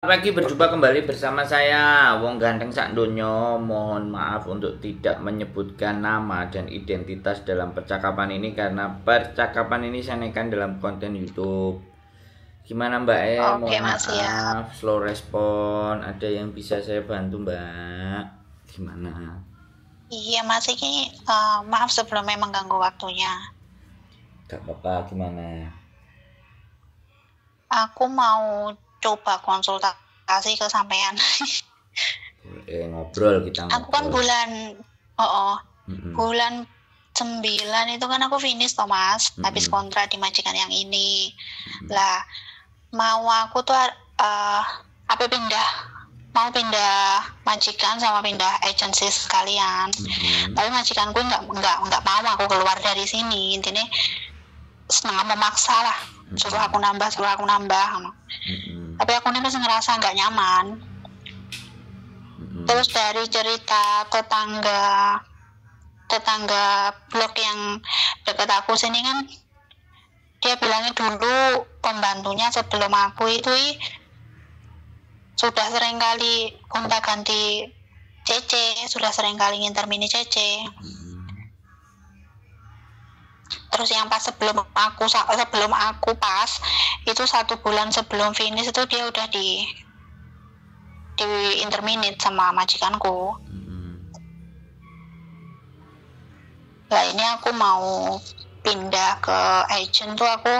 lagi pagi berjumpa kembali bersama saya Wong Ganteng Sakdonyo Mohon maaf untuk tidak menyebutkan nama dan identitas dalam percakapan ini Karena percakapan ini saya naikkan dalam konten Youtube Gimana Mbak E? Oke, Mohon maaf, ya. slow respon Ada yang bisa saya bantu Mbak? Gimana? Iya Mas, ini uh, maaf sebelumnya mengganggu waktunya Gak apa-apa, gimana? Aku mau coba konsultasi ke sampean eh, ngobrol kita ngobrol. aku kan bulan oh, oh mm-hmm. bulan sembilan itu kan aku finish Thomas mm-hmm. habis kontrak di majikan yang ini mm-hmm. lah mau aku tuh uh, apa pindah mau pindah majikan sama pindah agensi sekalian mm-hmm. tapi gue nggak nggak nggak mau aku keluar dari sini intinya setengah memaksa lah suruh aku nambah suruh aku nambah mm-hmm tapi aku nih masih ngerasa nggak nyaman mm-hmm. terus dari cerita tetangga tetangga blog yang deket aku sini kan dia bilangnya dulu pembantunya sebelum aku itu sudah sering kali gonta ganti CC sudah sering kali ngintermini CC mm-hmm terus yang pas sebelum aku sebelum aku pas itu satu bulan sebelum finish itu dia udah di di interminit sama majikanku hmm. lah ini aku mau pindah ke agent tuh aku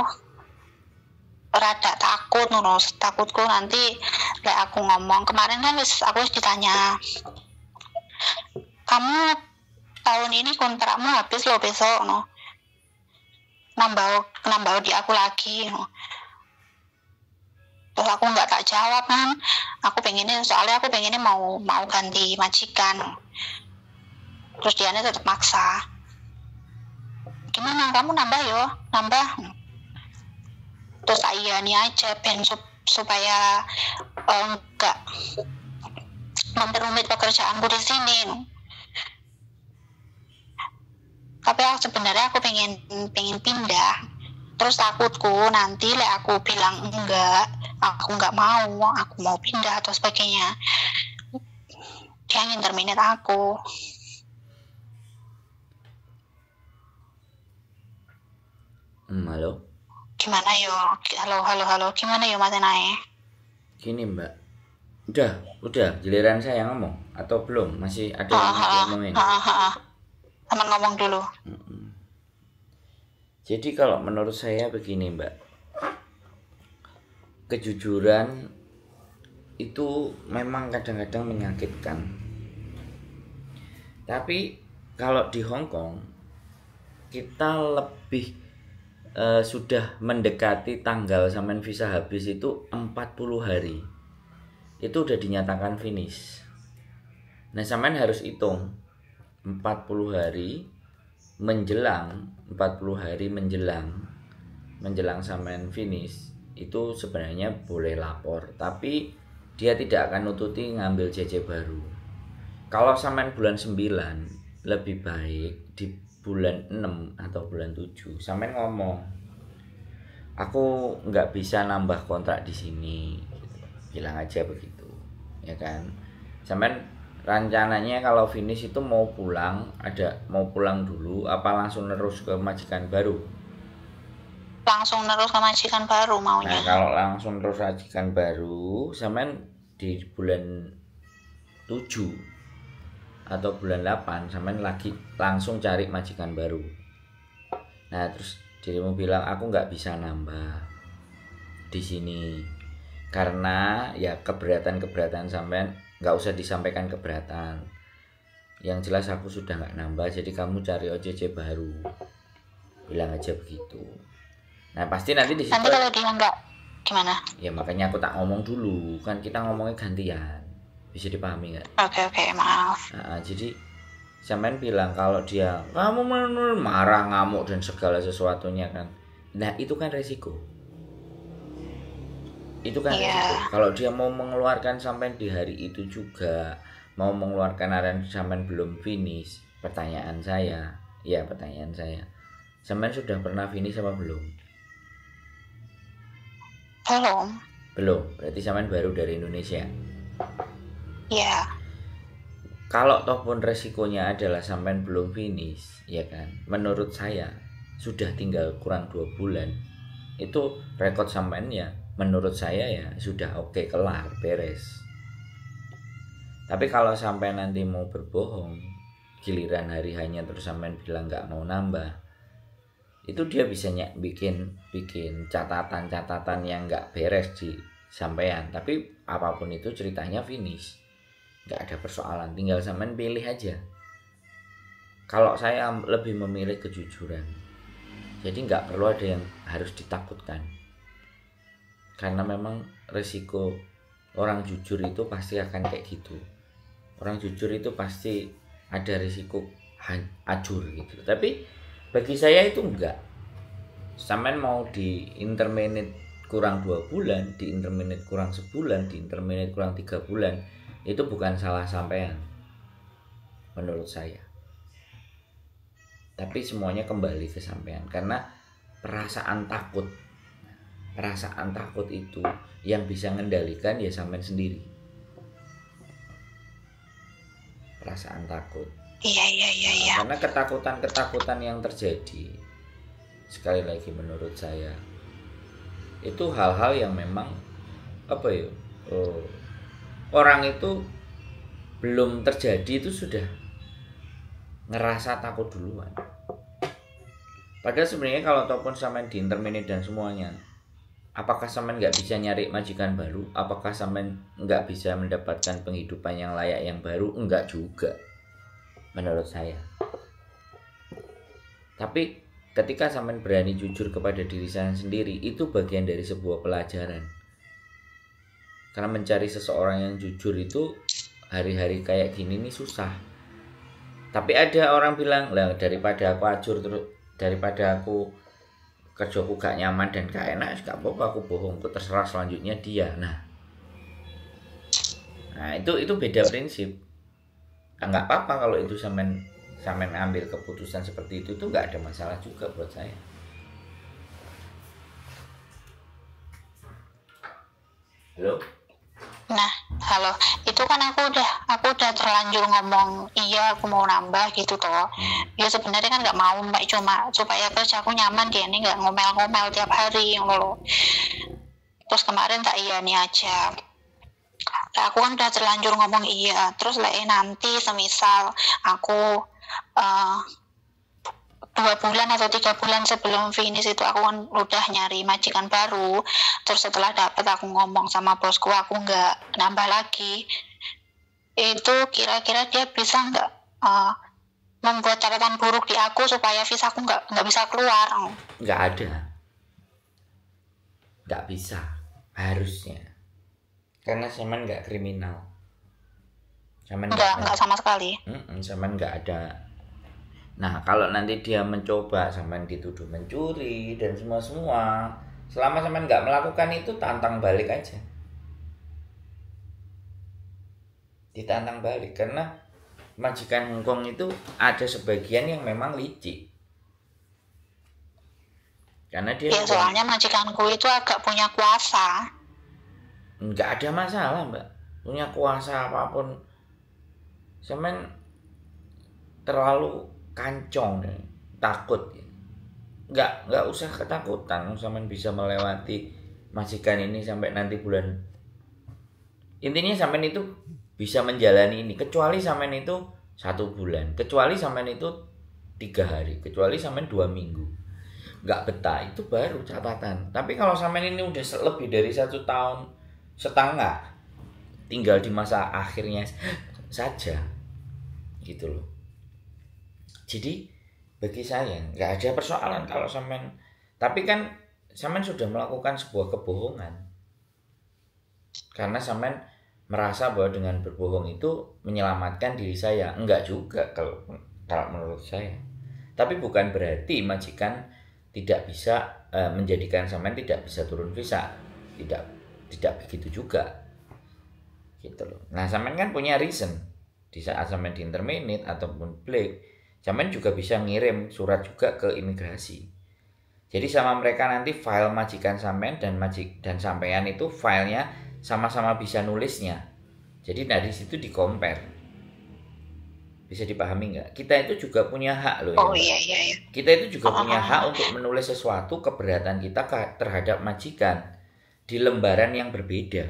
rada takut nuno takutku nanti kayak aku ngomong kemarin kan aku ditanya kamu tahun ini kontrakmu habis loh besok no nambah nambah di aku lagi terus aku nggak tak jawab kan aku pengennya soalnya aku pengennya mau mau ganti majikan terus Diana tetap maksa gimana kamu nambah yo nambah terus nih aja ben sup, supaya enggak eh, memperumit pekerjaanku di sini tapi aku sebenarnya aku pengen pengen pindah terus takutku nanti le aku bilang enggak aku nggak mau aku mau pindah atau sebagainya dia ingin terminat aku Hmm, halo. Gimana yo? Halo, halo, halo. Gimana yo Mas naik Gini Mbak. Udah, udah. Giliran saya ngomong atau belum? Masih ada yang ngomongin? Ha, teman ngomong dulu jadi kalau menurut saya begini mbak kejujuran itu memang kadang-kadang menyakitkan tapi kalau di Hong Kong kita lebih e, sudah mendekati tanggal sampai visa habis itu 40 hari. Itu udah dinyatakan finish. Nah, sampean harus hitung 40 hari menjelang 40 hari menjelang menjelang sampean finish itu sebenarnya boleh lapor tapi dia tidak akan nututi ngambil cc baru kalau sampean bulan 9 lebih baik di bulan 6 atau bulan 7 sampean ngomong aku nggak bisa nambah kontrak di sini gitu. bilang aja begitu ya kan sampean rencananya kalau finish itu mau pulang ada mau pulang dulu apa langsung terus ke majikan baru langsung terus ke majikan baru maunya nah kalau langsung terus majikan baru semen di bulan 7 atau bulan 8 semen lagi langsung cari majikan baru nah terus jadi mau bilang aku nggak bisa nambah di sini karena ya keberatan-keberatan sampean nggak usah disampaikan keberatan yang jelas aku sudah nggak nambah jadi kamu cari OJJ baru bilang aja begitu nah pasti nanti di situ nanti kalau dia nggak gimana ya makanya aku tak ngomong dulu kan kita ngomongnya gantian bisa dipahami nggak oke okay, oke okay, maaf nah, jadi sampean bilang kalau dia kamu marah ngamuk dan segala sesuatunya kan nah itu kan resiko itu kan yeah. Gitu. kalau dia mau mengeluarkan sampai di hari itu juga mau mengeluarkan aran sampai belum finish pertanyaan saya ya pertanyaan saya sampai sudah pernah finish apa belum belum belum berarti sampai baru dari Indonesia ya yeah. kalau toh pun resikonya adalah sampai belum finish ya kan menurut saya sudah tinggal kurang dua bulan itu rekod sampean ya menurut saya ya sudah oke okay, kelar beres tapi kalau sampai nanti mau berbohong giliran hari hanya terus sampai bilang nggak mau nambah itu dia bisa nyak bikin bikin catatan-catatan yang nggak beres di sampean tapi apapun itu ceritanya finish nggak ada persoalan tinggal sampean pilih aja kalau saya lebih memilih kejujuran jadi nggak perlu ada yang harus ditakutkan karena memang resiko orang jujur itu pasti akan kayak gitu orang jujur itu pasti ada risiko acur gitu tapi bagi saya itu enggak sampean mau di interminit kurang dua bulan di interminit kurang sebulan di interminit kurang tiga bulan itu bukan salah sampean menurut saya tapi semuanya kembali ke sampean karena perasaan takut perasaan takut itu yang bisa ngendalikan ya sampean sendiri perasaan takut iya iya iya nah, iya karena ketakutan ketakutan yang terjadi sekali lagi menurut saya itu hal-hal yang memang apa ya oh, orang itu belum terjadi itu sudah ngerasa takut duluan padahal sebenarnya kalau ataupun sama di internet dan semuanya apakah sampean nggak bisa nyari majikan baru apakah sampean nggak bisa mendapatkan penghidupan yang layak yang baru enggak juga menurut saya tapi ketika sampean berani jujur kepada diri saya sendiri itu bagian dari sebuah pelajaran karena mencari seseorang yang jujur itu hari-hari kayak gini nih susah tapi ada orang bilang lah daripada aku acur terus daripada aku kerjaku gak nyaman dan gak enak gak apa-apa aku bohong aku terserah selanjutnya dia nah nah itu itu beda prinsip nggak nah, apa-apa kalau itu samen samen ambil keputusan seperti itu itu nggak ada masalah juga buat saya halo Nah, halo, itu kan aku udah aku udah terlanjur ngomong iya aku mau nambah gitu toh. Hmm. Ya sebenarnya kan nggak mau mbak cuma supaya terus aku nyaman dia ini nggak ngomel-ngomel tiap hari yang lo. Terus kemarin tak iya nih aja. Nah, aku kan udah terlanjur ngomong iya. Terus lah eh, nanti semisal aku uh, dua bulan atau tiga bulan sebelum finish itu aku kan udah nyari majikan baru terus setelah dapat aku ngomong sama bosku aku nggak nambah lagi itu kira-kira dia bisa nggak uh, membuat catatan buruk di aku supaya visa aku nggak nggak bisa keluar nggak ada nggak bisa harusnya karena Semen nggak kriminal Semen nggak, nggak sama sekali mm -mm, Semen nggak ada Nah, kalau nanti dia mencoba sampean dituduh mencuri dan semua-semua, selama sampean nggak melakukan itu tantang balik aja. Ditantang balik karena majikan Hongkong itu ada sebagian yang memang licik. Karena dia ya, soalnya majikanku itu agak punya kuasa. Nggak ada masalah, Mbak. Punya kuasa apapun. Semen terlalu kancong nih hmm. takut nggak nggak usah ketakutan sama bisa melewati majikan ini sampai nanti bulan intinya sampean itu bisa menjalani ini kecuali sampean itu satu bulan kecuali sampean itu tiga hari kecuali sampean dua minggu nggak betah itu baru catatan tapi kalau sampean ini udah lebih dari satu tahun setengah tinggal di masa akhirnya saja gitu loh jadi bagi saya nggak ada persoalan kalau sampean tapi kan sampean sudah melakukan sebuah kebohongan. Karena sampean merasa bahwa dengan berbohong itu menyelamatkan diri saya. Enggak juga kalau kalau menurut saya. Tapi bukan berarti majikan tidak bisa e, menjadikan sampean tidak bisa turun visa. Tidak tidak begitu juga. Gitu loh. Nah, sampean kan punya reason di saat sampean di ataupun break. Zaman hmm. juga bisa ngirim surat juga ke imigrasi. Jadi sama mereka nanti file majikan sampean dan majik dan sampean itu filenya sama-sama bisa nulisnya. Jadi dari situ di Bisa dipahami nggak? Kita itu juga punya hak loh. Ya. Oh ya, iya iya. Kita itu juga oh, punya oh, hak oh. untuk menulis sesuatu keberatan kita terhadap majikan di lembaran yang berbeda,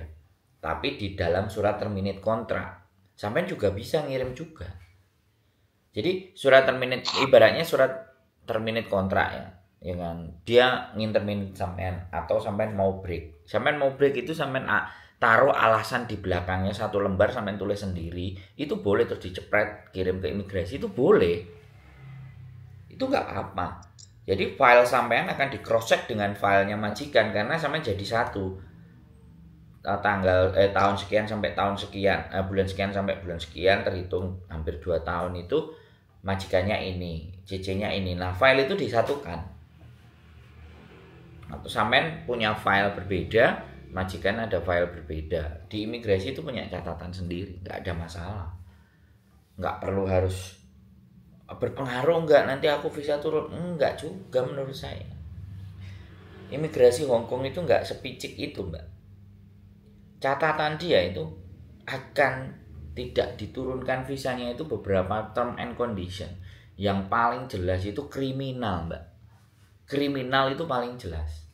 tapi di dalam surat terminate kontrak. sampean juga bisa ngirim juga. Jadi surat terminate ibaratnya surat terminate kontrak ya. Ya kan, dia ngintermin sampean atau sampean mau break. Sampean mau break itu sampean taruh alasan di belakangnya satu lembar sampean tulis sendiri, itu boleh terus dicepret kirim ke imigrasi itu boleh. Itu nggak apa-apa. Jadi file sampean akan di cross check dengan filenya majikan karena sampean jadi satu tanggal eh tahun sekian sampai tahun sekian eh, bulan sekian sampai bulan sekian terhitung hampir dua tahun itu majikannya ini, cc nya ini. Nah, file itu disatukan. Atau samen punya file berbeda, majikan ada file berbeda. Di imigrasi itu punya catatan sendiri, nggak ada masalah. Nggak perlu harus berpengaruh nggak nanti aku visa turun nggak juga menurut saya. Imigrasi Hong Kong itu nggak sepicik itu mbak. Catatan dia itu akan tidak diturunkan visanya itu beberapa term and condition. Yang paling jelas itu kriminal, Mbak. Kriminal itu paling jelas.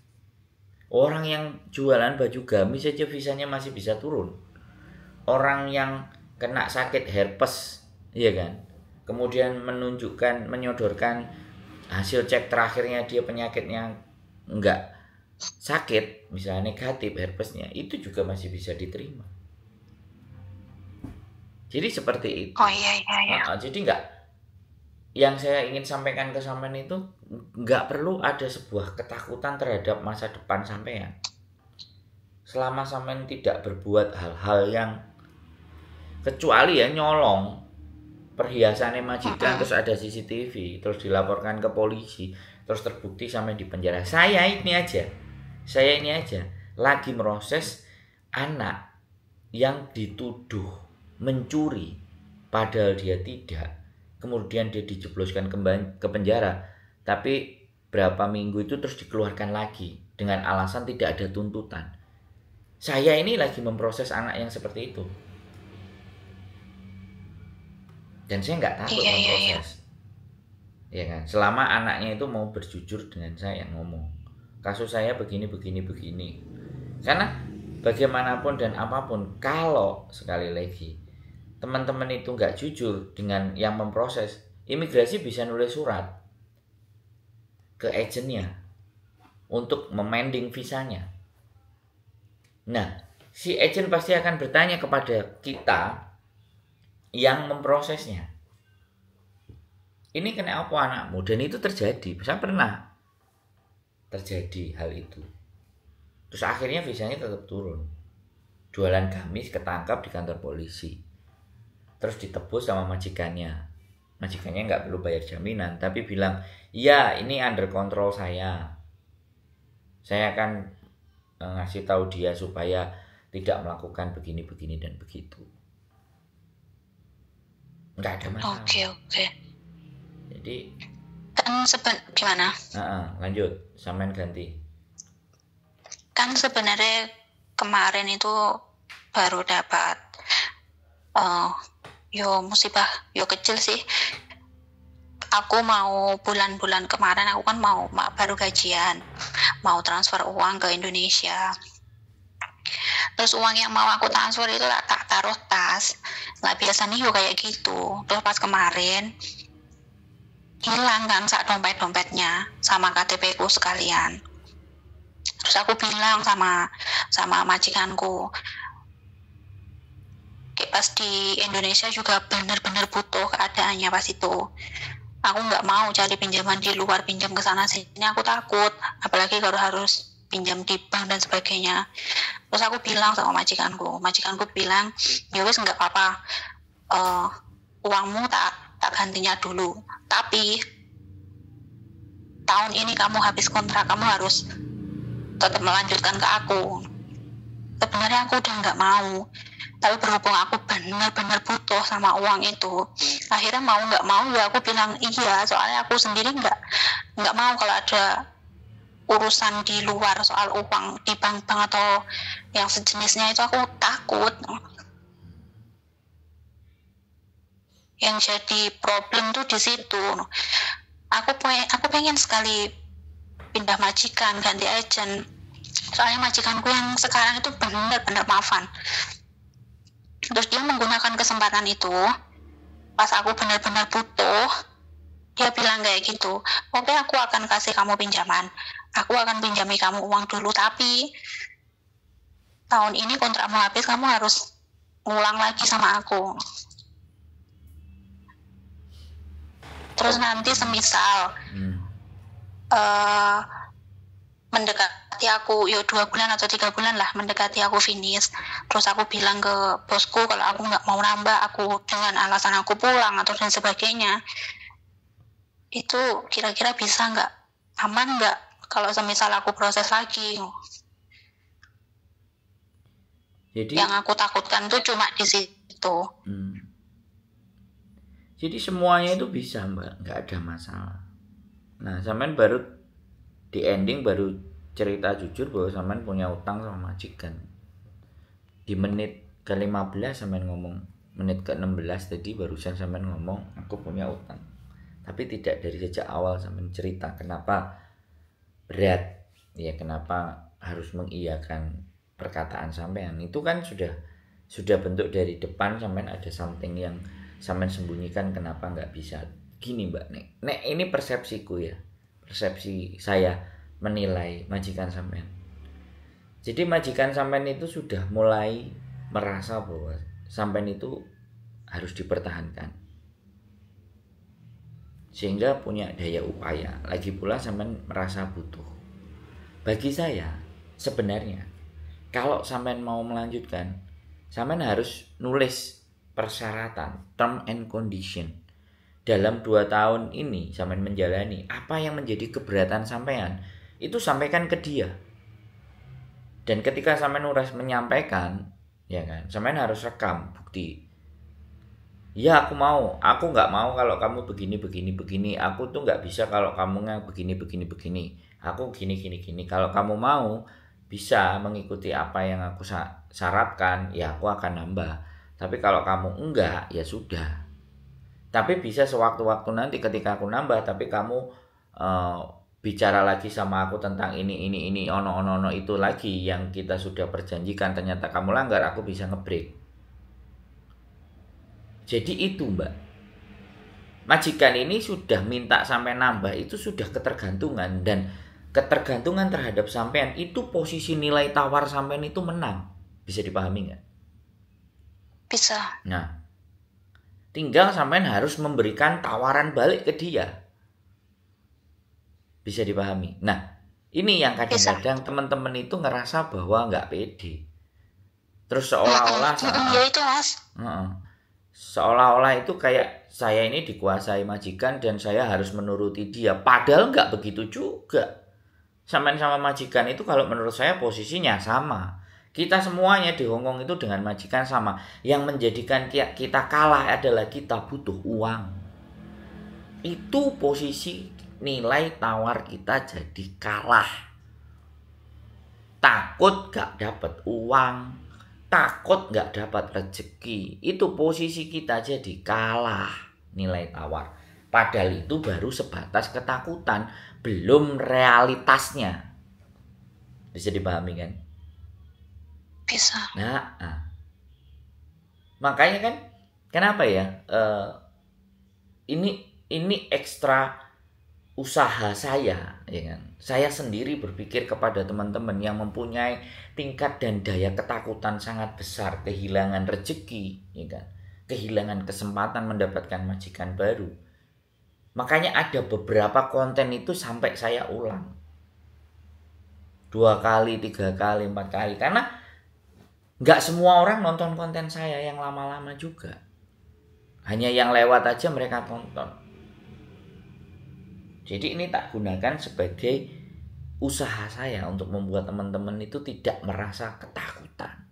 Orang yang jualan baju gamis saja visanya masih bisa turun. Orang yang kena sakit herpes, ya kan? Kemudian menunjukkan, menyodorkan hasil cek terakhirnya dia penyakitnya enggak sakit, misalnya negatif herpesnya, itu juga masih bisa diterima. Jadi seperti itu. Oh iya iya. iya. Nah, jadi nggak yang saya ingin sampaikan ke sampean itu nggak perlu ada sebuah ketakutan terhadap masa depan sampean. Selama sampean tidak berbuat hal-hal yang kecuali ya nyolong perhiasannya majikan terus ada CCTV terus dilaporkan ke polisi terus terbukti sampai di penjara saya ini aja saya ini aja lagi meroses anak yang dituduh mencuri padahal dia tidak kemudian dia dijebloskan ke penjara tapi berapa minggu itu terus dikeluarkan lagi dengan alasan tidak ada tuntutan saya ini lagi memproses anak yang seperti itu dan saya nggak takut iya, iya, iya. memproses iya, iya. ya kan selama anaknya itu mau berjujur dengan saya ngomong kasus saya begini begini begini karena bagaimanapun dan apapun kalau sekali lagi teman-teman itu nggak jujur dengan yang memproses, imigrasi bisa nulis surat ke agennya untuk memending visanya. Nah, si agent pasti akan bertanya kepada kita yang memprosesnya. Ini kena apa anakmu? Dan itu terjadi. Saya pernah terjadi hal itu. Terus akhirnya visanya tetap turun. Jualan gamis ketangkap di kantor polisi terus ditebus sama majikannya majikannya nggak perlu bayar jaminan tapi bilang iya ini under control saya saya akan eh, ngasih tahu dia supaya tidak melakukan begini begini dan begitu nggak ada masalah oke okay, oke okay. jadi kan seben gimana uh -uh, lanjut samain ganti kan sebenarnya kemarin itu baru dapat uh, yo musibah yo kecil sih aku mau bulan-bulan kemarin aku kan mau baru gajian mau transfer uang ke Indonesia terus uang yang mau aku transfer itu lah tak taruh tas nggak biasa nih yo kayak gitu terus pas kemarin hilang kan saat dompet dompetnya sama KTPku sekalian terus aku bilang sama sama majikanku pas di Indonesia juga benar-benar butuh keadaannya pas itu aku nggak mau cari pinjaman di luar pinjam ke sana sini aku takut apalagi kalau harus pinjam di bank dan sebagainya terus aku bilang sama majikanku majikanku bilang ya wes nggak apa-apa uh, uangmu tak tak gantinya dulu tapi tahun ini kamu habis kontrak kamu harus tetap melanjutkan ke aku sebenarnya aku udah nggak mau tapi berhubung aku benar-benar butuh sama uang itu akhirnya mau nggak mau ya aku bilang iya soalnya aku sendiri nggak nggak mau kalau ada urusan di luar soal uang di bank-bank atau yang sejenisnya itu aku takut yang jadi problem tuh di situ aku pengen aku pengen sekali pindah majikan ganti agent soalnya majikanku yang sekarang itu benar-benar maafan terus dia menggunakan kesempatan itu pas aku benar-benar butuh dia bilang kayak gitu oke okay, aku akan kasih kamu pinjaman aku akan pinjami kamu uang dulu tapi tahun ini kontrakmu habis kamu harus ngulang lagi sama aku terus nanti semisal hmm. uh, mendekati aku yuk ya dua bulan atau tiga bulan lah mendekati aku finish terus aku bilang ke bosku kalau aku nggak mau nambah aku dengan alasan aku pulang atau dan sebagainya itu kira-kira bisa nggak aman nggak kalau semisal aku proses lagi jadi yang aku takutkan tuh cuma di situ hmm. jadi semuanya itu bisa mbak nggak ada masalah nah zaman baru di ending baru cerita jujur bahwa sampean punya utang sama majikan di menit ke 15 sampean ngomong menit ke 16 tadi barusan sampean ngomong aku punya utang tapi tidak dari sejak awal sampean cerita kenapa berat ya kenapa harus mengiyakan perkataan sampean itu kan sudah sudah bentuk dari depan sampean ada something yang sampean sembunyikan kenapa nggak bisa gini mbak nek nek ini persepsiku ya persepsi saya menilai majikan sampean. Jadi majikan sampean itu sudah mulai merasa bahwa sampean itu harus dipertahankan. Sehingga punya daya upaya. Lagi pula sampean merasa butuh. Bagi saya sebenarnya kalau sampean mau melanjutkan, sampean harus nulis persyaratan, term and condition dalam dua tahun ini sampean menjalani apa yang menjadi keberatan sampean itu sampaikan ke dia dan ketika sampean nuras menyampaikan ya kan sampean harus rekam bukti ya aku mau aku nggak mau kalau kamu begini begini begini aku tuh nggak bisa kalau kamu nggak begini begini begini aku gini gini gini kalau kamu mau bisa mengikuti apa yang aku syaratkan ya aku akan nambah tapi kalau kamu enggak ya sudah tapi bisa sewaktu-waktu nanti ketika aku nambah tapi kamu uh, bicara lagi sama aku tentang ini ini ini ono ono ono itu lagi yang kita sudah perjanjikan ternyata kamu langgar aku bisa ngebreak. Jadi itu, Mbak majikan ini sudah minta sampai nambah itu sudah ketergantungan dan ketergantungan terhadap sampean itu posisi nilai tawar sampean itu menang bisa dipahami nggak bisa nah Tinggal sampean harus memberikan tawaran balik ke dia. Bisa dipahami. Nah, ini yang kadang-kadang teman-teman itu ngerasa bahwa nggak pede. Terus seolah-olah ya itu mas. Seolah-olah itu kayak saya ini dikuasai majikan dan saya harus menuruti dia. Padahal nggak begitu juga. Sampean sama majikan itu kalau menurut saya posisinya sama kita semuanya di Hong Kong itu dengan majikan sama. Yang menjadikan kita kalah adalah kita butuh uang. Itu posisi nilai tawar kita jadi kalah. Takut gak dapat uang, takut gak dapat rezeki. Itu posisi kita jadi kalah nilai tawar. Padahal itu baru sebatas ketakutan, belum realitasnya. Bisa dipahami kan? Bisa. Nah, nah. makanya kan, kenapa ya? Uh, ini ini ekstra usaha saya, ya kan? Saya sendiri berpikir kepada teman-teman yang mempunyai tingkat dan daya ketakutan sangat besar, kehilangan rezeki, ya kan? Kehilangan kesempatan mendapatkan majikan baru. Makanya ada beberapa konten itu sampai saya ulang dua kali, tiga kali, empat kali karena nggak semua orang nonton konten saya yang lama-lama juga hanya yang lewat aja mereka tonton jadi ini tak gunakan sebagai usaha saya untuk membuat teman-teman itu tidak merasa ketakutan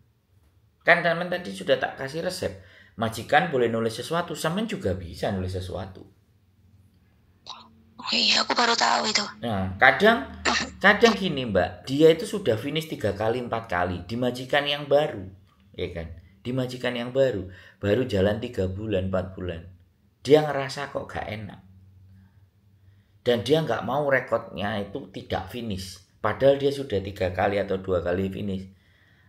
kan teman tadi sudah tak kasih resep majikan boleh nulis sesuatu sama juga bisa nulis sesuatu Iya, aku baru tahu itu. Nah, kadang kadang gini, Mbak, dia itu sudah finish tiga kali, empat kali di majikan yang baru, ya kan? Di majikan yang baru, baru jalan tiga bulan, empat bulan. Dia ngerasa kok gak enak. Dan dia nggak mau rekodnya itu tidak finish. Padahal dia sudah tiga kali atau dua kali finish.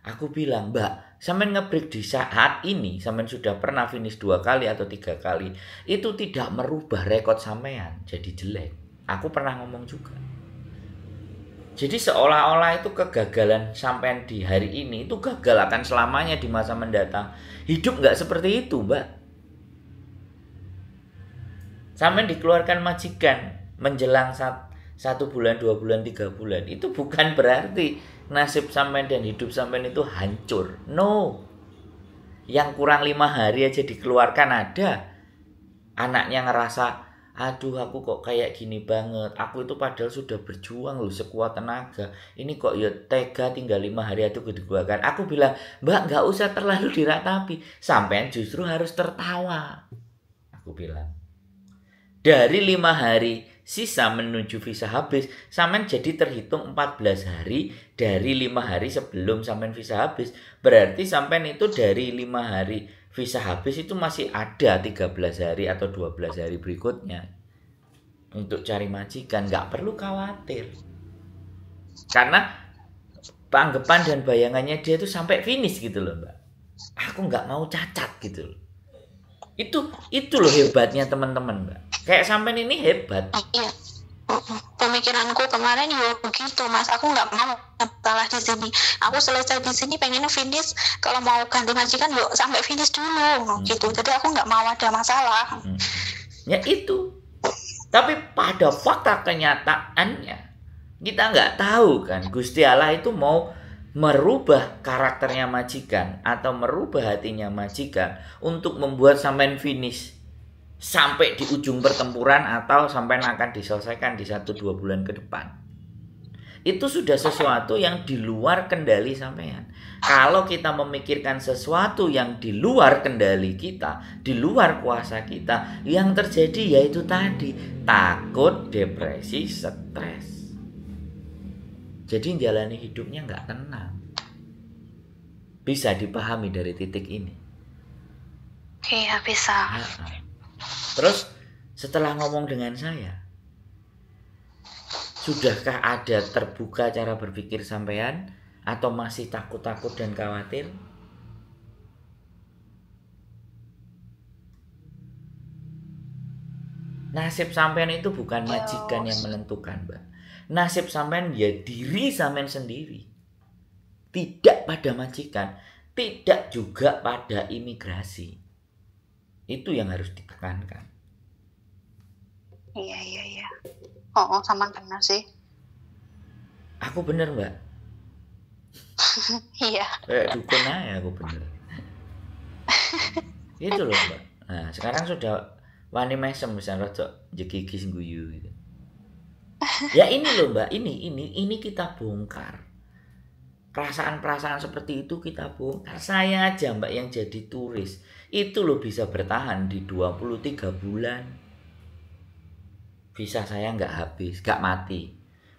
Aku bilang, Mbak, Sampean ngebreak di saat ini, sampean sudah pernah finish dua kali atau tiga kali, itu tidak merubah rekod sampean jadi jelek. Aku pernah ngomong juga. Jadi seolah-olah itu kegagalan sampean di hari ini itu gagal akan selamanya di masa mendatang. Hidup nggak seperti itu, Mbak. Sampean dikeluarkan majikan menjelang satu bulan, dua bulan, tiga bulan, itu bukan berarti nasib sampean dan hidup sampean itu hancur. No. Yang kurang lima hari aja dikeluarkan ada. Anaknya ngerasa, aduh aku kok kayak gini banget. Aku itu padahal sudah berjuang loh sekuat tenaga. Ini kok ya tega tinggal lima hari gue dikeluarkan. Aku bilang, mbak gak usah terlalu diratapi. Sampean justru harus tertawa. Aku bilang. Dari lima hari sisa menuju visa habis, samen jadi terhitung 14 hari dari lima hari sebelum samen visa habis. Berarti sampean itu dari lima hari visa habis itu masih ada 13 hari atau 12 hari berikutnya untuk cari majikan, nggak perlu khawatir. Karena panggepan dan bayangannya dia itu sampai finish gitu loh, Mbak. Aku nggak mau cacat gitu loh itu itu loh hebatnya teman-teman, Mbak. Kayak sampean ini hebat. Iya. Pemikiranku kemarin juga ya begitu, Mas. Aku nggak mau salah di sini. Aku selesai di sini pengen finish. Kalau mau ganti majikan, yuk sampai finish dulu, hmm. gitu. Jadi aku nggak mau ada masalah. Hmm. Ya itu. Tapi pada fakta kenyataannya, kita nggak tahu kan Gusti Allah itu mau merubah karakternya majikan atau merubah hatinya majikan untuk membuat sampai finish sampai di ujung pertempuran atau sampai akan diselesaikan di satu dua bulan ke depan. Itu sudah sesuatu yang di luar kendali sampean. Kalau kita memikirkan sesuatu yang di luar kendali kita, di luar kuasa kita, yang terjadi yaitu tadi takut, depresi, stres. Jadi jalani hidupnya nggak tenang. Bisa dipahami dari titik ini. Iya bisa. Nah, terus setelah ngomong dengan saya, sudahkah ada terbuka cara berpikir sampean atau masih takut-takut dan khawatir? Nasib sampean itu bukan majikan yang menentukan, Mbak nasib sampean ya diri sampean sendiri tidak pada majikan tidak juga pada imigrasi itu yang harus ditekankan iya iya iya oh, oh sama kena sih aku bener mbak iya Kayak dukun aja aku bener itu loh mbak nah sekarang sudah wani mesem misalnya rojok jegigis guyu gitu ya ini loh mbak ini ini ini kita bongkar perasaan-perasaan seperti itu kita bongkar saya aja mbak yang jadi turis itu loh bisa bertahan di 23 bulan bisa saya nggak habis nggak mati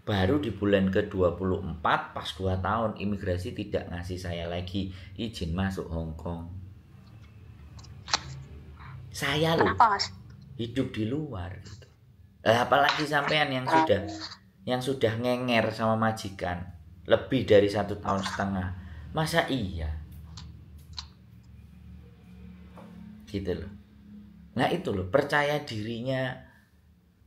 baru di bulan ke-24 pas 2 tahun imigrasi tidak ngasih saya lagi izin masuk Hong Kong. Saya loh hidup di luar gitu. Lah apalagi sampean yang sudah yang sudah ngenger sama majikan lebih dari satu tahun setengah masa iya gitu loh nah itu loh percaya dirinya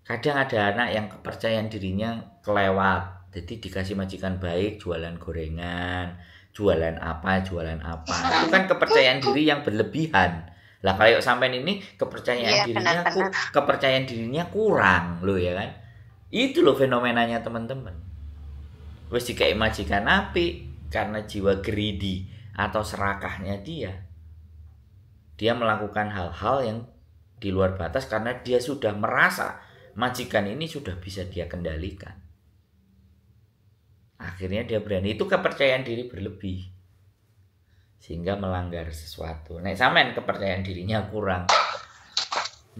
kadang ada anak yang kepercayaan dirinya kelewat jadi dikasih majikan baik jualan gorengan jualan apa jualan apa itu kan kepercayaan diri yang berlebihan lah hmm. kalau sampai ini kepercayaan ya, dirinya benar, benar. kepercayaan dirinya kurang lo ya kan. Itu loh fenomenanya teman-teman. Wes kayak majikan api karena jiwa greedy atau serakahnya dia. Dia melakukan hal-hal yang di luar batas karena dia sudah merasa majikan ini sudah bisa dia kendalikan. Akhirnya dia berani. Itu kepercayaan diri berlebih sehingga melanggar sesuatu. Nek nah, sampean kepercayaan dirinya kurang.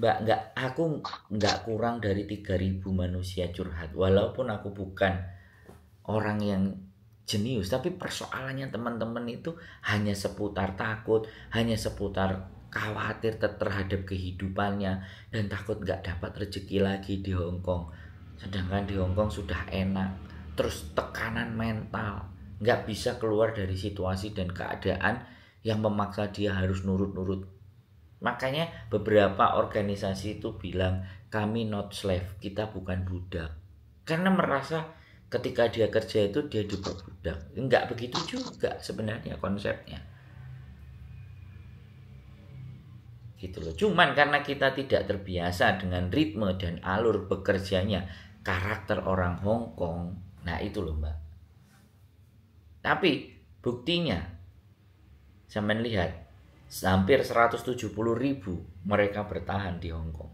Mbak nggak aku enggak kurang dari 3000 manusia curhat walaupun aku bukan orang yang jenius tapi persoalannya teman-teman itu hanya seputar takut, hanya seputar khawatir terhadap kehidupannya dan takut enggak dapat rezeki lagi di Hongkong. Sedangkan di Hongkong sudah enak. Terus tekanan mental nggak bisa keluar dari situasi dan keadaan yang memaksa dia harus nurut-nurut. Makanya beberapa organisasi itu bilang kami not slave, kita bukan budak. Karena merasa ketika dia kerja itu dia budak nggak begitu juga sebenarnya konsepnya. Gitu loh. Cuman karena kita tidak terbiasa dengan ritme dan alur bekerjanya karakter orang Hong Kong. Nah, itu loh, Mbak. Tapi buktinya saya lihat hampir 170 ribu mereka bertahan di Hong Kong.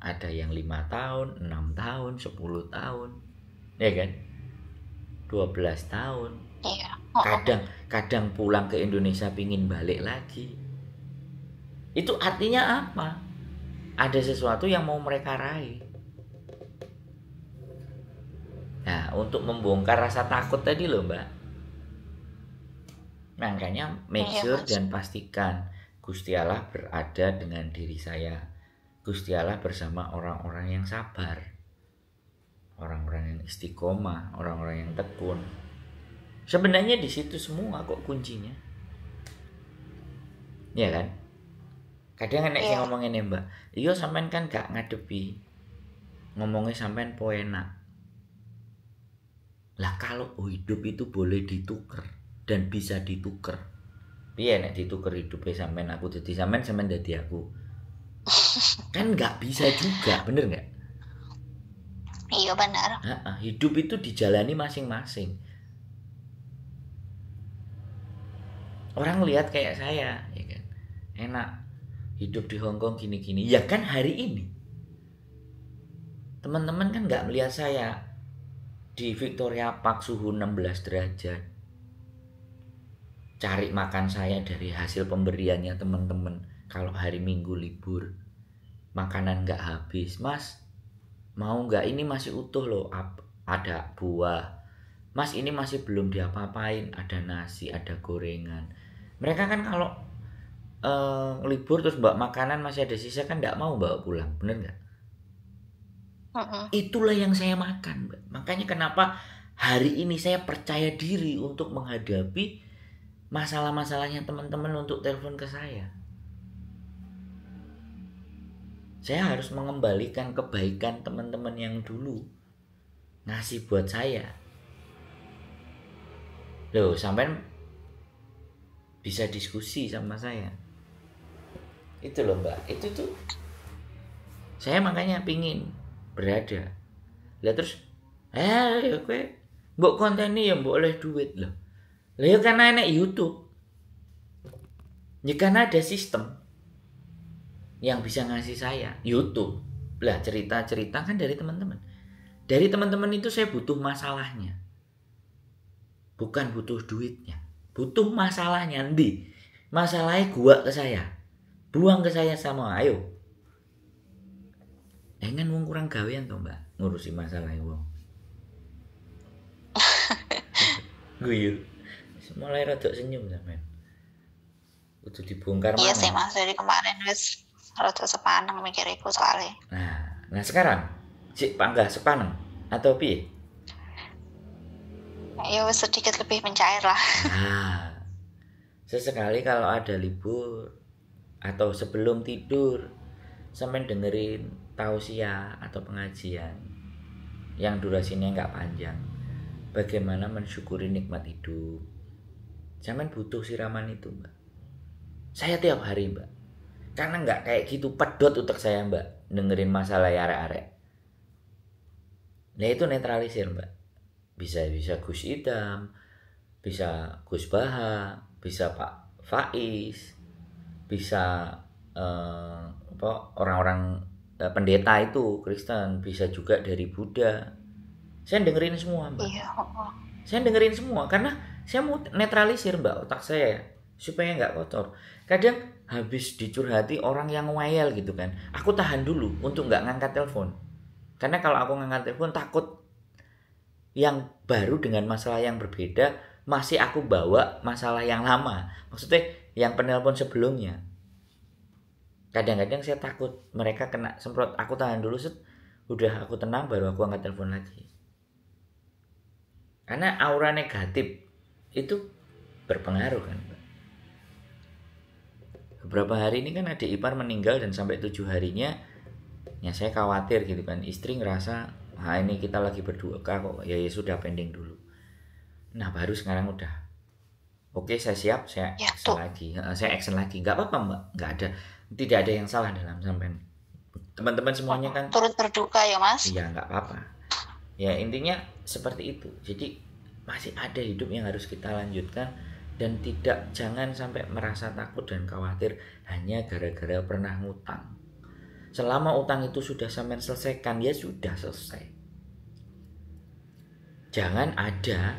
Ada yang lima tahun, enam tahun, 10 tahun, ya kan? 12 tahun. Iya. Kadang kadang pulang ke Indonesia pingin balik lagi. Itu artinya apa? Ada sesuatu yang mau mereka raih. Nah, untuk membongkar rasa takut tadi loh, Mbak Makanya nah, make sure dan pastikan Gusti Allah berada dengan diri saya. Gusti Allah bersama orang-orang yang sabar. Orang-orang yang istiqomah, orang-orang yang tekun. Sebenarnya di situ semua kok kuncinya. Ya kan? Kadang enak yang ngomongin ya, Mbak. Iya sampean kan gak ngadepi. ngomongin sampean poena Lah kalau hidup itu boleh ditukar dan bisa dituker iya nek dituker hidupnya e sampean aku jadi sampean sampean jadi aku kan nggak bisa juga bener nggak iya benar hidup itu dijalani masing-masing orang lihat kayak saya ya kan enak hidup di Hong Kong gini-gini ya kan hari ini teman-teman kan nggak melihat saya di Victoria Park suhu 16 derajat cari makan saya dari hasil pemberiannya teman-teman kalau hari minggu libur makanan nggak habis mas mau nggak ini masih utuh loh ada buah mas ini masih belum diapa-apain ada nasi ada gorengan mereka kan kalau uh, libur terus mbak makanan masih ada sisa kan nggak mau bawa pulang bener nggak uh-uh. itulah yang saya makan mbak. makanya kenapa hari ini saya percaya diri untuk menghadapi masalah-masalahnya teman-teman untuk telepon ke saya. Saya harus mengembalikan kebaikan teman-teman yang dulu ngasih buat saya. Loh, sampai bisa diskusi sama saya. Itu loh mbak, itu tuh saya makanya pingin berada. Lah terus, eh, gue ya mbok konten ini ya mbok oleh duit loh Lihat karena enak YouTube. Ya karena ada sistem yang bisa ngasih saya YouTube. Lah cerita-cerita kan dari teman-teman. Dari teman-teman itu saya butuh masalahnya. Bukan butuh duitnya. Butuh masalahnya nanti. Masalahnya gua ke saya. Buang ke saya sama ayo. dengan eh, wong kurang gawean tuh Mbak, ngurusi masalah gua yuk mulai rada senyum sampean. Udah dibongkar Iya sih Mas dari kemarin wis rada sepaneng mikiriku soalnya. Nah, nah sekarang si panggah sepaneng atau piye? Ya sedikit lebih mencair lah. Nah, sesekali kalau ada libur atau sebelum tidur sampean dengerin tausiah atau pengajian yang durasinya nggak panjang bagaimana mensyukuri nikmat hidup Zaman butuh siraman itu, Mbak. Saya tiap hari, Mbak. Karena nggak kayak gitu pedot untuk saya, Mbak. Dengerin masalah arek-arek. Nah itu netralisir, Mbak. Bisa-bisa Gus Idam, bisa Gus Baha, bisa Pak Faiz, bisa eh, apa orang-orang eh, pendeta itu Kristen, bisa juga dari Buddha. Saya dengerin semua, Mbak. Iya, oh, oh. Saya dengerin semua karena saya mau netralisir mbak otak saya supaya nggak kotor kadang habis dicurhati orang yang ngoyel gitu kan aku tahan dulu untuk nggak ngangkat telepon karena kalau aku ngangkat telepon takut yang baru dengan masalah yang berbeda masih aku bawa masalah yang lama maksudnya yang penelpon sebelumnya kadang-kadang saya takut mereka kena semprot aku tahan dulu set udah aku tenang baru aku angkat telepon lagi karena aura negatif itu berpengaruh kan beberapa hari ini kan adik ipar meninggal dan sampai tujuh harinya ya saya khawatir gitu kan istri ngerasa ah ini kita lagi berdua kok ya, ya sudah pending dulu nah baru sekarang udah oke saya siap saya ya, action lagi saya action lagi nggak apa-apa mbak nggak ada tidak ada yang salah dalam sampean teman-teman semuanya oh, kan turun berduka ya mas iya nggak apa-apa ya intinya seperti itu jadi masih ada hidup yang harus kita lanjutkan dan tidak jangan sampai merasa takut dan khawatir hanya gara-gara pernah ngutang. Selama utang itu sudah sampai selesaikan, ya sudah selesai. Jangan ada,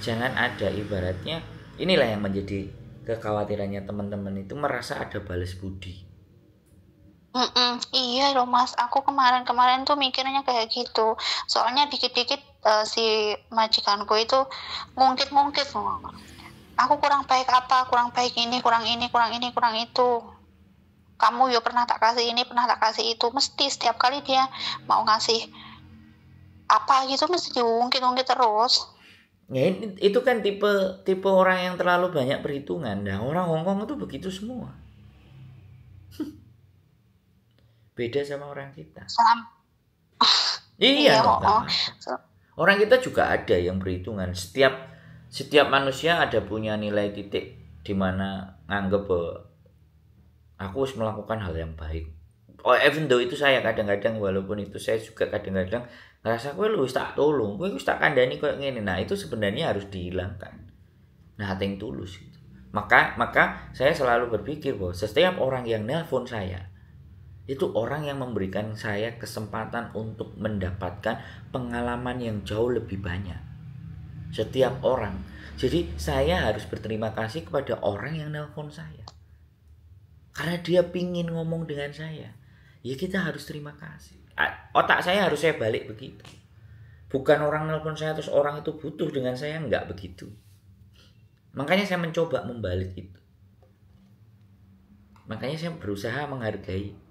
jangan ada ibaratnya inilah yang menjadi kekhawatirannya teman-teman itu merasa ada balas budi. Mm-mm, iya loh mas, aku kemarin-kemarin tuh mikirnya kayak gitu. Soalnya dikit-dikit uh, si majikanku itu ngungkit-ngungkit aku kurang baik apa kurang baik ini kurang ini kurang ini kurang itu kamu yo pernah tak kasih ini pernah tak kasih itu mesti setiap kali dia mau ngasih apa gitu mesti diungkit-ungkit terus ya itu kan tipe tipe orang yang terlalu banyak perhitungan nah orang Hongkong itu begitu semua beda sama orang kita Salam. iya, iya oh, oh. Orang kita juga ada yang berhitungan. Setiap setiap manusia ada punya nilai titik di mana nganggep bahwa aku harus melakukan hal yang baik. Oh, even though itu saya kadang-kadang walaupun itu saya juga kadang-kadang ngerasa gue lu tak tolong, gue tak kandani kayak gini. Nah, itu sebenarnya harus dihilangkan. Nah, yang tulus gitu. Maka maka saya selalu berpikir bahwa setiap orang yang nelpon saya itu orang yang memberikan saya kesempatan untuk mendapatkan pengalaman yang jauh lebih banyak. Setiap orang. Jadi saya harus berterima kasih kepada orang yang nelpon saya. Karena dia pingin ngomong dengan saya. Ya kita harus terima kasih. Otak saya harus saya balik begitu. Bukan orang nelpon saya terus orang itu butuh dengan saya. Enggak begitu. Makanya saya mencoba membalik itu. Makanya saya berusaha menghargai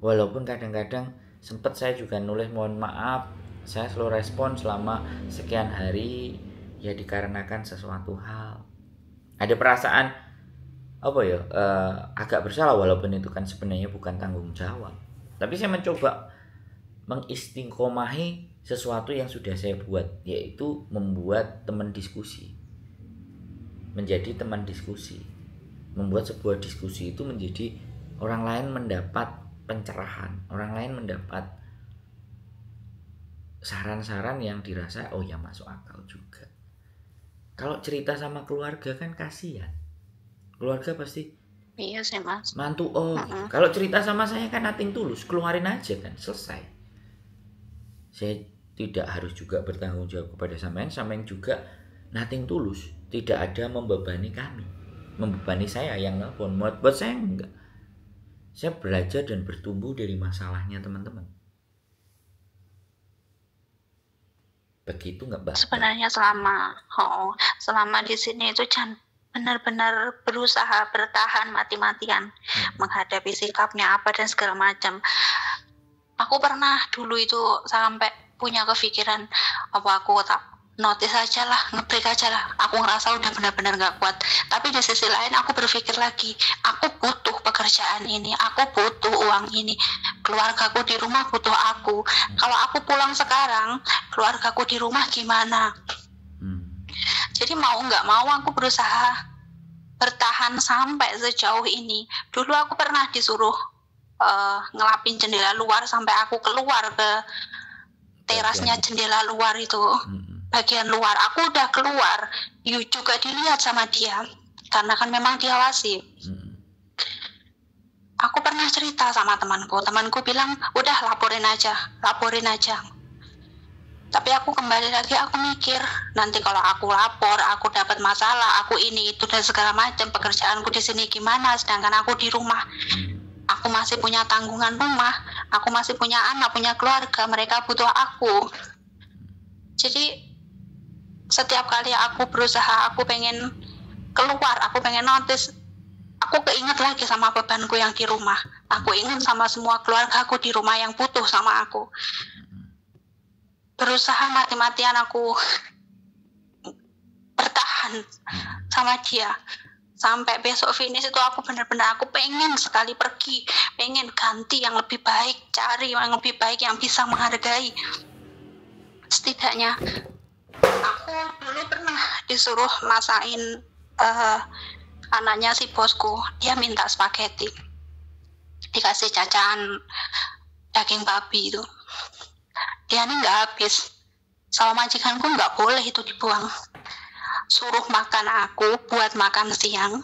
walaupun kadang-kadang sempat saya juga nulis mohon maaf saya slow respon selama sekian hari ya dikarenakan sesuatu hal ada perasaan apa ya eh, agak bersalah walaupun itu kan sebenarnya bukan tanggung jawab tapi saya mencoba mengistingkomahi sesuatu yang sudah saya buat yaitu membuat teman diskusi menjadi teman diskusi membuat sebuah diskusi itu menjadi orang lain mendapat pencerahan orang lain mendapat saran-saran yang dirasa oh ya masuk akal juga kalau cerita sama keluarga kan kasihan keluarga pasti iya sih mas mantu oh uh kalau cerita sama saya kan nating tulus keluarin aja kan selesai saya tidak harus juga bertanggung jawab kepada sampean sampean juga nating tulus tidak ada membebani kami membebani saya yang nelfon buat buat saya enggak saya belajar dan bertumbuh dari masalahnya teman-teman. Begitu nggak bahas Sebenarnya selama oh, selama di sini itu jangan benar-benar berusaha bertahan mati-matian hmm. menghadapi sikapnya apa dan segala macam. Aku pernah dulu itu sampai punya kepikiran apa aku tak notice aja lah ngebrek aja lah aku ngerasa udah benar-benar gak kuat tapi di sisi lain aku berpikir lagi aku butuh pekerjaan ini aku butuh uang ini keluargaku di rumah butuh aku kalau aku pulang sekarang keluargaku di rumah gimana hmm. jadi mau nggak mau aku berusaha bertahan sampai sejauh ini dulu aku pernah disuruh uh, ngelapin jendela luar sampai aku keluar ke terasnya jendela luar itu hmm bagian luar aku udah keluar you juga dilihat sama dia karena kan memang diawasi hmm. aku pernah cerita sama temanku temanku bilang udah laporin aja laporin aja tapi aku kembali lagi aku mikir nanti kalau aku lapor aku dapat masalah aku ini itu dan segala macam pekerjaanku di sini gimana sedangkan aku di rumah hmm. aku masih punya tanggungan rumah aku masih punya anak punya keluarga mereka butuh aku jadi setiap kali aku berusaha aku pengen keluar aku pengen notice aku keinget lagi sama bebanku yang di rumah aku ingin sama semua keluarga aku di rumah yang butuh sama aku berusaha mati-matian aku bertahan hmm. sama dia sampai besok finish itu aku benar-benar aku pengen sekali pergi pengen ganti yang lebih baik cari yang lebih baik yang bisa menghargai setidaknya aku dulu pernah disuruh masain uh, eh, anaknya si bosku dia minta spaghetti dikasih cacaan daging babi itu dia ini nggak habis sama majikanku nggak boleh itu dibuang suruh makan aku buat makan siang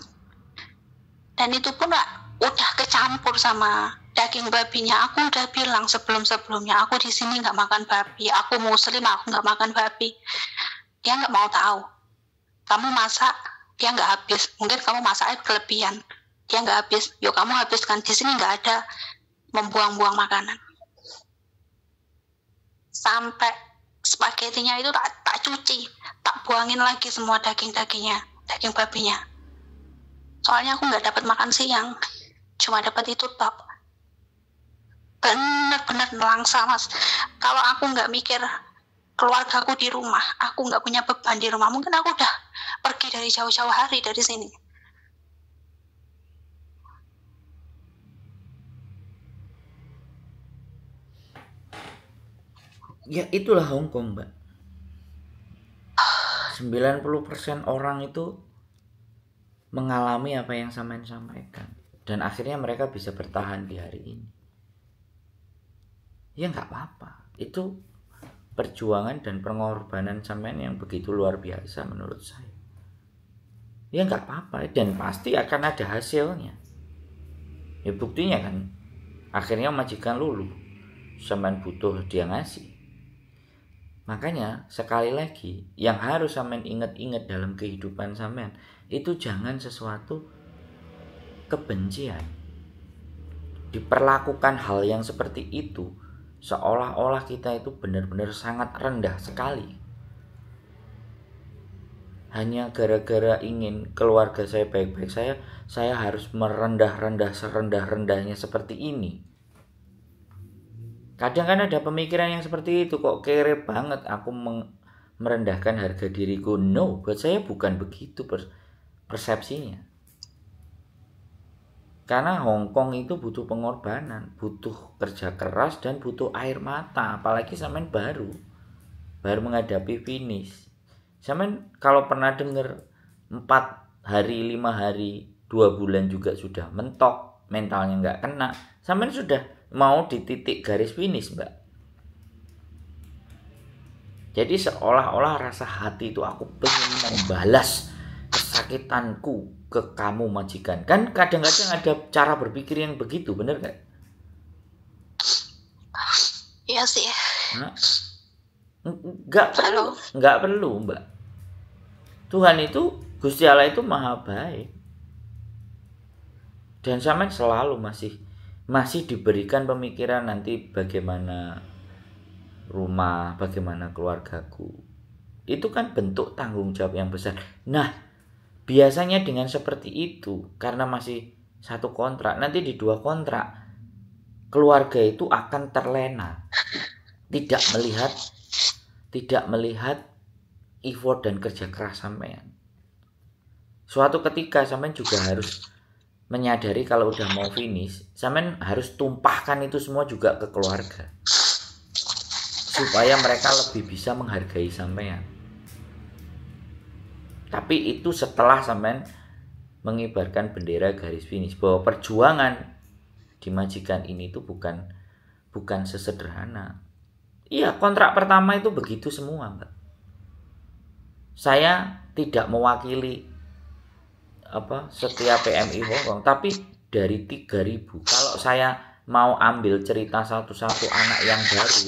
dan itu pun udah kecampur sama daging babinya aku udah bilang sebelum sebelumnya aku di sini nggak makan babi aku muslim aku nggak makan babi dia nggak mau tahu kamu masak dia nggak habis mungkin kamu masak masaknya kelebihan dia nggak habis yuk kamu habiskan di sini nggak ada membuang-buang makanan sampai spagetinya itu tak, tak cuci tak buangin lagi semua daging-dagingnya daging babinya soalnya aku nggak dapat makan siang cuma dapat itu top benar-benar nelangsa mas kalau aku nggak mikir keluarga aku di rumah aku nggak punya beban di rumah mungkin aku udah pergi dari jauh-jauh hari dari sini ya itulah Hong Kong mbak 90% orang itu mengalami apa yang yang sampaikan dan akhirnya mereka bisa bertahan di hari ini ya nggak apa-apa itu perjuangan dan pengorbanan sampean yang begitu luar biasa menurut saya ya nggak apa-apa dan pasti akan ada hasilnya ya buktinya kan akhirnya majikan lulu sampean butuh dia ngasih makanya sekali lagi yang harus sampean ingat-ingat dalam kehidupan sampean itu jangan sesuatu kebencian diperlakukan hal yang seperti itu seolah-olah kita itu benar-benar sangat rendah sekali hanya gara-gara ingin keluarga saya baik-baik saya saya harus merendah-rendah serendah-rendahnya seperti ini kadang kan ada pemikiran yang seperti itu kok kere banget aku merendahkan harga diriku no buat saya bukan begitu persepsinya karena Hong Kong itu butuh pengorbanan, butuh kerja keras dan butuh air mata, apalagi sampean baru baru menghadapi finish. Sampean kalau pernah dengar 4 hari, 5 hari, 2 bulan juga sudah mentok, mentalnya nggak kena. Sampean sudah mau di titik garis finish, Mbak. Jadi seolah-olah rasa hati itu aku pengen membalas kesakitanku ke kamu majikan kan kadang-kadang ada cara berpikir yang begitu bener gak? Iya sih. Nah, perlu, enggak perlu mbak. Tuhan itu Gusti Allah itu maha baik dan sama selalu masih masih diberikan pemikiran nanti bagaimana rumah, bagaimana keluargaku. Itu kan bentuk tanggung jawab yang besar. Nah, Biasanya dengan seperti itu karena masih satu kontrak, nanti di dua kontrak keluarga itu akan terlena. Tidak melihat tidak melihat effort dan kerja keras sampean. Suatu ketika sampean juga harus menyadari kalau udah mau finish, sampean harus tumpahkan itu semua juga ke keluarga. Supaya mereka lebih bisa menghargai sampean. Tapi itu setelah sampean mengibarkan bendera garis finish bahwa perjuangan dimajikan ini itu bukan bukan sesederhana. Iya, kontrak pertama itu begitu semua, Mbak. Saya tidak mewakili apa setiap PMI Hongkong, tapi dari 3000. Kalau saya mau ambil cerita satu-satu anak yang baru,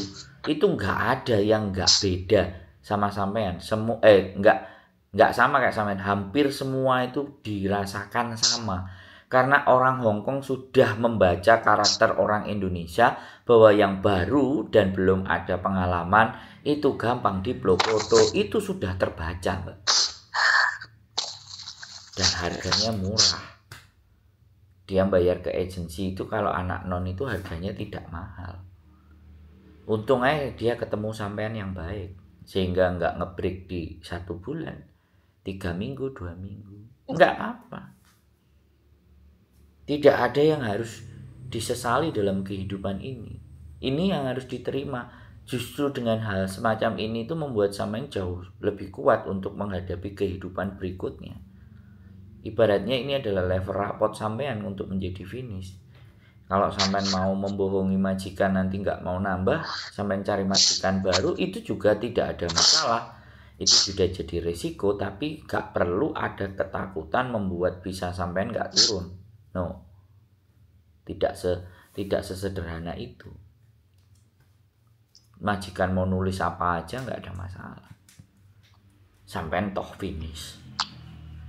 itu nggak ada yang nggak beda sama sampean. Semua eh nggak nggak sama kayak sama hampir semua itu dirasakan sama karena orang Hong Kong sudah membaca karakter orang Indonesia bahwa yang baru dan belum ada pengalaman itu gampang foto itu sudah terbaca mbak dan harganya murah dia bayar ke agensi itu kalau anak non itu harganya tidak mahal untungnya dia ketemu sampean yang baik sehingga nggak ngebreak di satu bulan tiga minggu dua minggu nggak apa tidak ada yang harus disesali dalam kehidupan ini ini yang harus diterima justru dengan hal semacam ini itu membuat sampean jauh lebih kuat untuk menghadapi kehidupan berikutnya ibaratnya ini adalah level rapot sampean untuk menjadi finish kalau sampean mau membohongi majikan nanti nggak mau nambah sampean cari majikan baru itu juga tidak ada masalah itu sudah jadi resiko tapi gak perlu ada ketakutan membuat bisa sampai gak turun no tidak se tidak sesederhana itu majikan mau nulis apa aja nggak ada masalah Sampai toh finish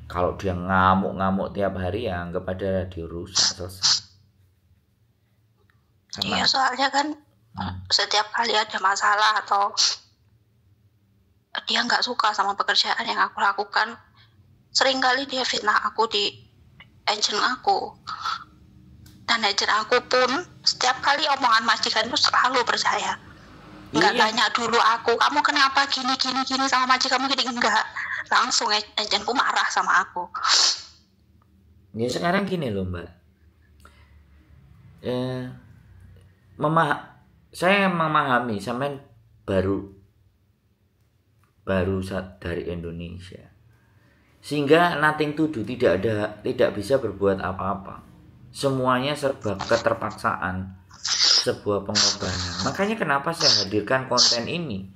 kalau dia ngamuk-ngamuk tiap hari ya anggap ada dirusak selesai iya soalnya kan hmm. setiap kali ada masalah atau dia nggak suka sama pekerjaan yang aku lakukan sering kali dia fitnah aku di agent aku dan agent aku pun setiap kali omongan majikan itu selalu percaya nggak iya. tanya dulu aku kamu kenapa gini gini gini sama majikan kamu gini enggak langsung agentku marah sama aku ya sekarang gini loh mbak eh, memah saya memahami sampean baru baru dari Indonesia. Sehingga nothing to do tidak ada tidak bisa berbuat apa-apa. Semuanya serba keterpaksaan sebuah pengorbanan. Makanya kenapa saya hadirkan konten ini?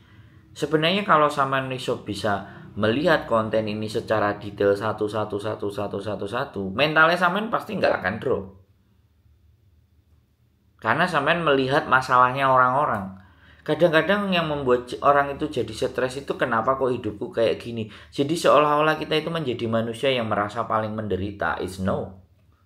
Sebenarnya kalau sama Nisob bisa melihat konten ini secara detail satu satu satu satu satu satu, mentalnya samen pasti nggak akan drop. Karena samen melihat masalahnya orang-orang kadang-kadang yang membuat orang itu jadi stres itu kenapa kok hidupku kayak gini jadi seolah-olah kita itu menjadi manusia yang merasa paling menderita is no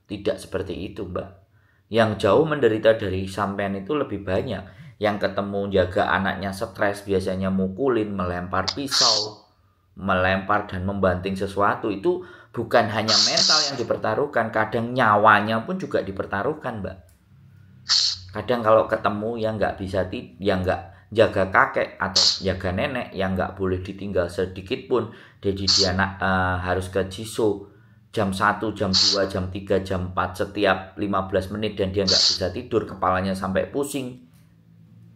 tidak seperti itu mbak yang jauh menderita dari sampean itu lebih banyak yang ketemu jaga anaknya stres biasanya mukulin melempar pisau melempar dan membanting sesuatu itu bukan hanya mental yang dipertaruhkan kadang nyawanya pun juga dipertaruhkan mbak kadang kalau ketemu yang nggak bisa yang nggak jaga kakek atau jaga nenek yang nggak boleh ditinggal sedikit pun jadi dia uh, harus ke Jiso jam 1, jam 2, jam 3, jam 4 setiap 15 menit dan dia nggak bisa tidur kepalanya sampai pusing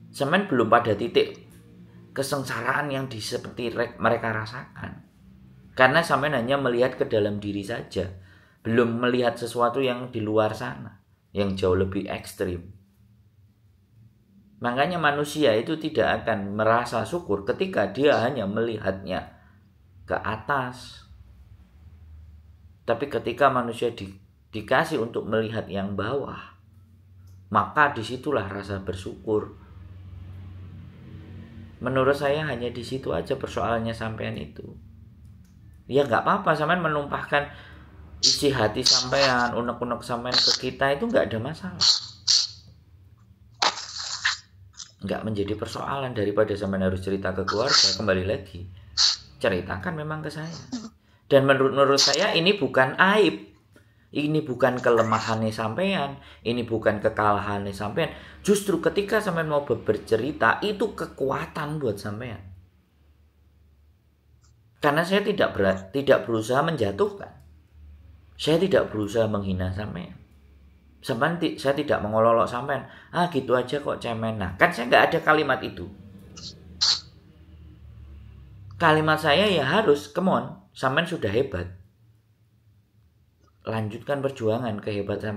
semen belum pada titik kesengsaraan yang di seperti mereka rasakan karena semen hanya melihat ke dalam diri saja belum melihat sesuatu yang di luar sana yang jauh lebih ekstrim Makanya manusia itu tidak akan merasa syukur ketika dia hanya melihatnya ke atas. Tapi ketika manusia di, dikasih untuk melihat yang bawah, maka disitulah rasa bersyukur. Menurut saya hanya di situ aja persoalannya sampean itu. Ya nggak apa-apa, sampean menumpahkan isi hati sampean, unek-unek sampean ke kita itu nggak ada masalah nggak menjadi persoalan daripada zaman harus cerita ke keluarga kembali lagi ceritakan memang ke saya dan menurut menurut saya ini bukan aib ini bukan kelemahannya sampean ini bukan kekalahannya sampean justru ketika sampean mau bercerita itu kekuatan buat sampean karena saya tidak berat tidak berusaha menjatuhkan saya tidak berusaha menghina sampean sebenarnya saya tidak mengolok-olok sampean. Ah gitu aja kok cemen. Nah kan saya nggak ada kalimat itu. Kalimat saya ya harus, come on, sampean sudah hebat. Lanjutkan perjuangan kehebatan